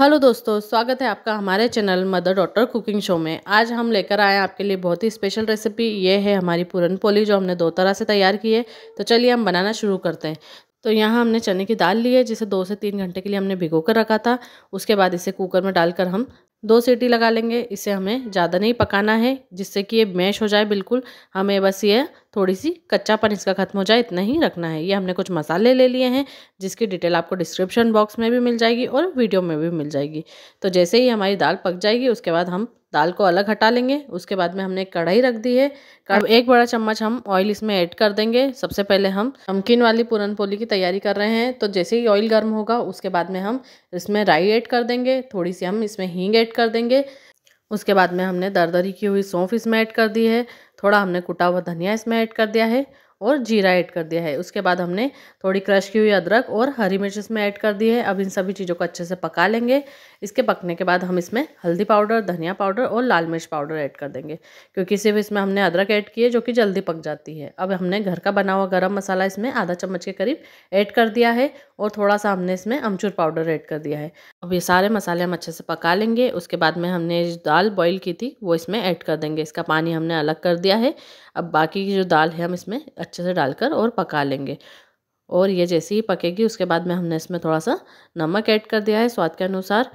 hello दोस्तों स्वागत है आपका हमारे channel mother daughter cooking show में आज हम लेकर आए हैं आपके लिए बहुत ही स्पेशल रेसिपी ये है हमारी पूरन पोली जो हमने दो तरह से तैयार की है तो चलिए हम बनाना शुरू करते हैं तो यहाँ हमने चने की दाल ली है जिसे दो से तीन घंटे के लिए हमने भिगो कर रखा था उसके बाद इसे कुकर में डालकर हम दो सीटी लगा लेंगे इसे हमें ज़्यादा नहीं पकाना है जिससे कि ये मैश हो जाए बिल्कुल हमें बस ये थोड़ी सी कच्चापन इसका ख़त्म हो जाए इतना ही रखना है ये हमने कुछ मसाले ले लिए हैं जिसकी डिटेल आपको डिस्क्रिप्शन बॉक्स में भी मिल जाएगी और वीडियो में भी मिल जाएगी तो जैसे ही हमारी दाल पक जाएगी उसके बाद हम दाल को अलग हटा लेंगे उसके बाद में हमने कढ़ाई रख दी है अब एक बड़ा चम्मच हम ऑयल इसमें ऐड कर देंगे सबसे पहले हम नमकीन वाली पूरन पोली की तैयारी कर रहे हैं तो जैसे ही ऑयल गर्म होगा उसके बाद में हम इसमें राई ऐड कर देंगे थोड़ी सी हम इसमें हींग ऐड कर देंगे उसके बाद में हमने दरदरी की हुई सौंफ इसमें ऐड कर दी है थोड़ा हमने कुटा हुआ धनिया इसमें ऐड कर दिया है और जीरा ऐड कर दिया है उसके बाद हमने थोड़ी क्रश की हुई अदरक और हरी मिर्च इसमें ऐड कर दी है अब इन सभी चीज़ों को अच्छे से पका लेंगे इसके पकने के बाद हम इसमें हल्दी पाउडर धनिया पाउडर और लाल मिर्च पाउडर ऐड कर देंगे क्योंकि सिर्फ इसमें हमने अदरक ऐड की है जो कि जल्दी पक जाती है अब हमने घर का बना हुआ गर्म मसाला इसमें आधा चम्मच के करीब ऐड कर दिया है और थोड़ा सा हमने इसमें अमचूर पाउडर ऐड कर दिया है अब ये सारे मसाले हम अच्छे से पका लेंगे उसके बाद में हमने दाल बॉयल की थी वो इसमें ऐड कर देंगे इसका पानी हमने अलग कर दिया है अब बाकी की जो दाल है हम इसमें अच्छे से डालकर और पका लेंगे और ये जैसे ही पकेगी उसके बाद में हमने इसमें थोड़ा सा नमक ऐड कर दिया है स्वाद के अनुसार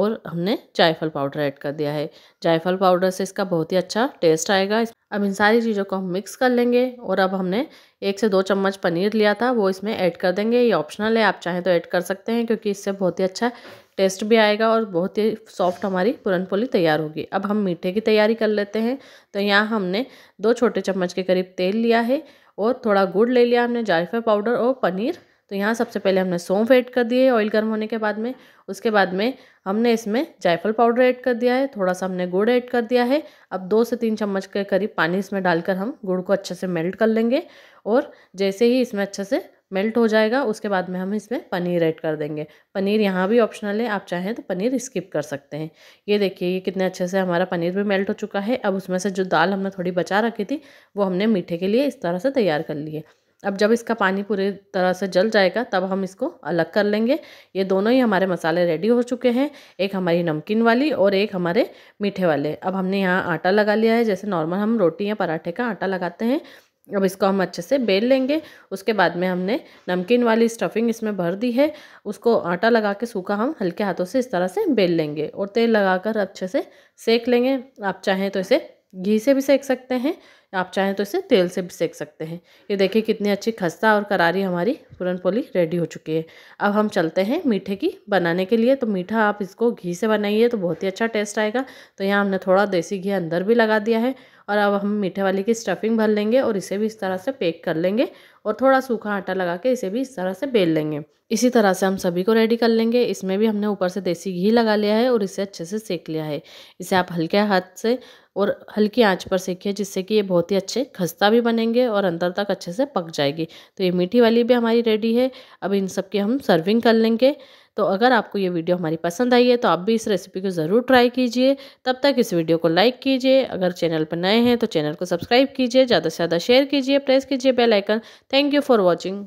और हमने जायफल पाउडर ऐड कर दिया है जायफल पाउडर से इसका बहुत ही अच्छा टेस्ट आएगा अब इन सारी चीज़ों को हम मिक्स कर लेंगे और अब हमने एक से दो चम्मच पनीर लिया था वो इसमें ऐड कर देंगे ये ऑप्शनल है आप चाहें तो ऐड कर सकते हैं क्योंकि इससे बहुत ही अच्छा टेस्ट भी आएगा और बहुत ही सॉफ्ट हमारी पुरन पोली तैयार होगी अब हम मीठे की तैयारी कर लेते हैं तो यहाँ हमने दो छोटे चम्मच के करीब तेल लिया है और थोड़ा गुड़ ले लिया हमने जायफल पाउडर और पनीर तो यहाँ सबसे पहले हमने सौंफ ऐड कर दिए ऑयल गर्म होने के बाद में उसके बाद में हमने इसमें जायफल पाउडर ऐड कर दिया है थोड़ा सा हमने गुड़ ऐड कर दिया है अब दो से तीन चम्मच के करीब पानी इसमें डालकर हम गुड़ को अच्छे से मेल्ट कर लेंगे और जैसे ही इसमें अच्छे से मेल्ट हो जाएगा उसके बाद में हम इसमें पनीर ऐड कर देंगे पनीर यहाँ भी ऑप्शनल है आप चाहें तो पनीर स्किप कर सकते हैं ये देखिए ये कितने अच्छे से हमारा पनीर भी मेल्ट हो चुका है अब उसमें से जो दाल हमने थोड़ी बचा रखी थी वो हमने मीठे के लिए इस तरह से तैयार कर ली है अब जब इसका पानी पूरी तरह से जल जाएगा तब हम इसको अलग कर लेंगे ये दोनों ही हमारे मसाले रेडी हो चुके हैं एक हमारी नमकीन वाली और एक हमारे मीठे वाले अब हमने यहाँ आटा लगा लिया है जैसे नॉर्मल हम रोटी या पराठे का आटा लगाते हैं अब इसको हम अच्छे से बेल लेंगे उसके बाद में हमने नमकीन वाली स्टफिंग इसमें भर दी है उसको आटा लगा के सूखा हम हल्के हाथों से इस तरह से बेल लेंगे और तेल लगाकर अच्छे से सेक लेंगे आप चाहें तो इसे घी से भी सेक सकते हैं आप चाहें तो इसे तेल से भी सेक सकते हैं ये देखिए कितनी अच्छी खस्ता और करारी हमारी पूरन पोली रेडी हो चुकी है अब हम चलते हैं मीठे की बनाने के लिए तो मीठा आप इसको घी से बनाइए तो बहुत ही अच्छा टेस्ट आएगा तो यहाँ हमने थोड़ा देसी घी अंदर भी लगा दिया है और अब हम मीठे वाले की स्टफिंग भर लेंगे और इसे भी इस तरह से पैक कर लेंगे और थोड़ा सूखा आटा लगा के इसे भी इस तरह से बेल लेंगे इसी तरह से हम सभी को रेडी कर लेंगे इसमें भी हमने ऊपर से देसी घी लगा लिया है और इसे अच्छे से सेक लिया है इसे आप हल्के हाथ से और हल्की आंच पर सेकिए जिससे कि ये बहुत ही अच्छे खस्ता भी बनेंगे और अंदर तक अच्छे से पक जाएगी तो ये मीठी वाली भी हमारी रेडी है अब इन सब की हम सर्विंग कर लेंगे तो अगर आपको ये वीडियो हमारी पसंद आई है तो आप भी इस रेसिपी को ज़रूर ट्राई कीजिए तब तक इस वीडियो को लाइक कीजिए अगर चैनल पर नए हैं तो चैनल को सब्सक्राइब कीजिए ज़्यादा से ज़्यादा शेयर कीजिए प्रेस कीजिए bell icon thank you for watching